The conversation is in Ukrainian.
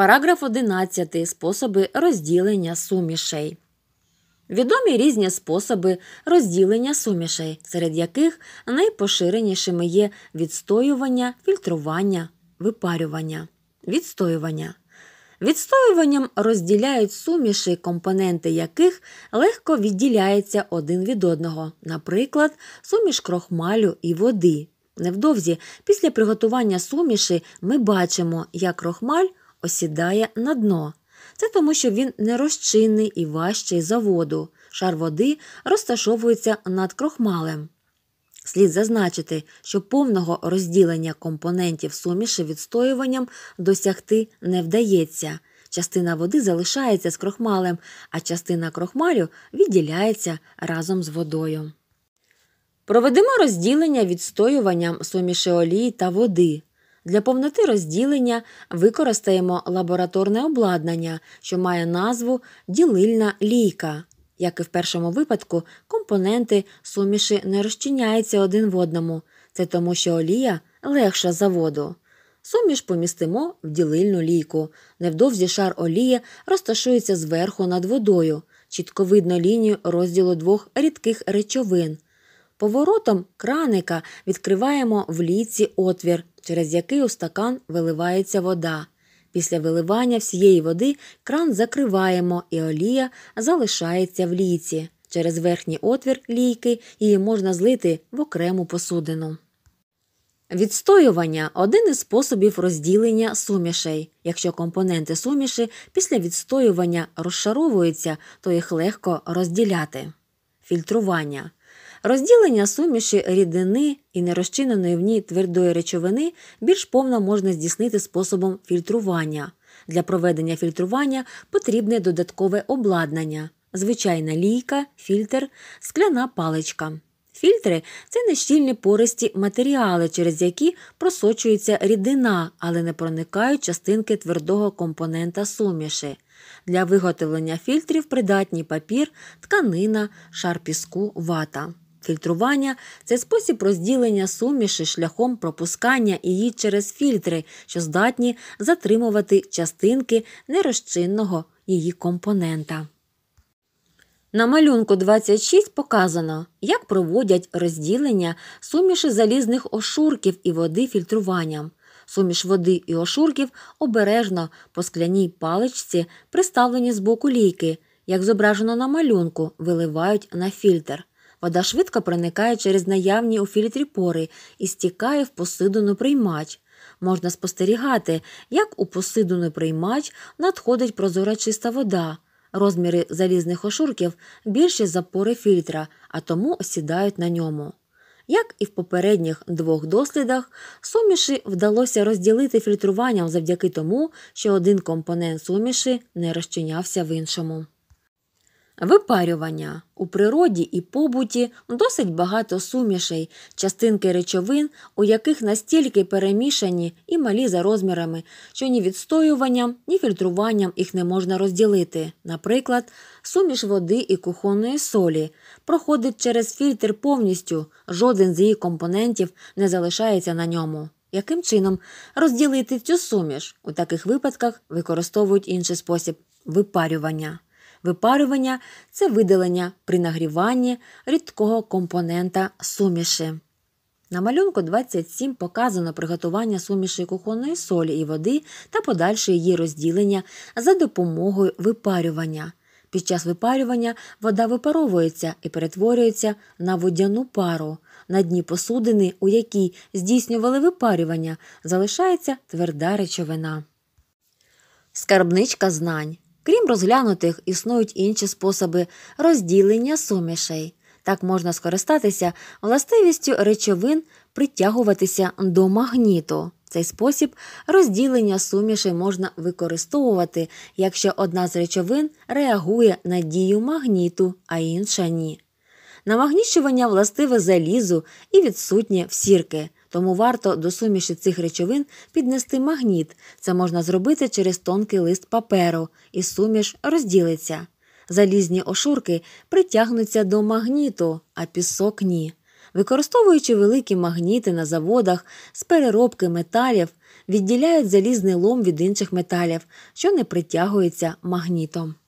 Параграф 11. Способи розділення сумішей. Відомі різні способи розділення сумішей, серед яких найпоширенішими є відстоювання, фільтрування, випарювання. Відстоювання. Відстоюванням розділяють суміші, компоненти яких легко відділяються один від одного, наприклад, суміш крохмалю і води. Невдовзі, після приготування суміші, ми бачимо, як крохмаль осідає на дно. Це тому, що він не розчинний і важчий за воду. Шар води розташовується над крохмалем. Слід зазначити, що повного розділення компонентів суміші відстоюванням досягти не вдається. Частина води залишається з крохмалем, а частина крохмалю відділяється разом з водою. Проведемо розділення відстоюванням суміші олії та води. Для повноти розділення використаємо лабораторне обладнання, що має назву ділильна лійка. Як і в першому випадку, компоненти суміші не розчиняються один в одному, це тому, що олія легша за воду. Суміш помістимо в ділильну лійку. Невдовзі шар олії розташується зверху над водою. Чітко видно лінію розділу двох рідких речовин. Поворотом краника відкриваємо в ліці отвір, через який у стакан виливається вода. Після виливання всієї води кран закриваємо і олія залишається в ліці. Через верхній отвір лійки її можна злити в окрему посудину. Відстоювання один із способів розділення сумішей. Якщо компоненти суміші після відстоювання розшаровуються, то їх легко розділяти. Фільтрування Розділення суміші рідини і нерозчиненої в ній твердої речовини більш повно можна здійснити способом фільтрування. Для проведення фільтрування потрібне додаткове обладнання, звичайна лійка, фільтр, скляна паличка. Фільтри це нещільні пористі матеріали, через які просочується рідина, але не проникають частинки твердого компонента суміші. Для виготовлення фільтрів придатні папір, тканина, шар піску, вата. Фільтрування це спосіб розділення суміші шляхом пропускання її через фільтри, що здатні затримувати частинки нерозчинного її компонента. На малюнку 26 показано, як проводять розділення суміші залізних ошурків і води фільтруванням. Суміш води і ошурків обережно по скляній паличці, приставлені з боку лійки, як зображено на малюнку, виливають на фільтр. Вода швидко проникає через наявні у фільтрі пори і стікає в посидуну приймач. Можна спостерігати, як у посидуну приймач надходить прозора чиста вода. Розміри залізних ошурків більші за пори фільтра, а тому сідають на ньому. Як і в попередніх двох дослідах, суміші вдалося розділити фільтруванням завдяки тому, що один компонент суміші не розчинявся в іншому. Випарювання у природі і побуті досить багато сумішей, частинки речовин, у яких настільки перемішані і малі за розмірами, що ні відстоюванням, ні фільтруванням їх не можна розділити. Наприклад, суміш води і кухонної солі проходить через фільтр повністю, жоден з її компонентів не залишається на ньому. Яким чином розділити цю суміш? У таких випадках використовують інший спосіб випарювання. Випарювання це видалення при нагріванні рідкого компонента суміші. На малюнку 27 показано приготування суміші кухонної солі і води та подальше її розділення за допомогою випарювання. Під час випарювання вода випаровується і перетворюється на водяну пару. На дні посудини, у якій здійснювали випарювання, залишається тверда речовина. Скарбничка знань Крім розглянутих, існують інші способи розділення сумішей. Так можна скористатися властивістю речовин притягуватися до магніту. Цей спосіб розділення сумішей можна використовувати, якщо одна з речовин реагує на дію магніту, а інша ні. Намагнічування властиве залізу і відсутнє в сірки. Тому варто до суміші цих речовин піднести магніт. Це можна зробити через тонкий лист паперу, і суміш розділиться. Залізні ошурки притягнуться до магніту, а пісок ні. Використовуючи великі магніти на заводах з переробки металів, відділяють залізний лом від інших металів, що не притягується магнітом.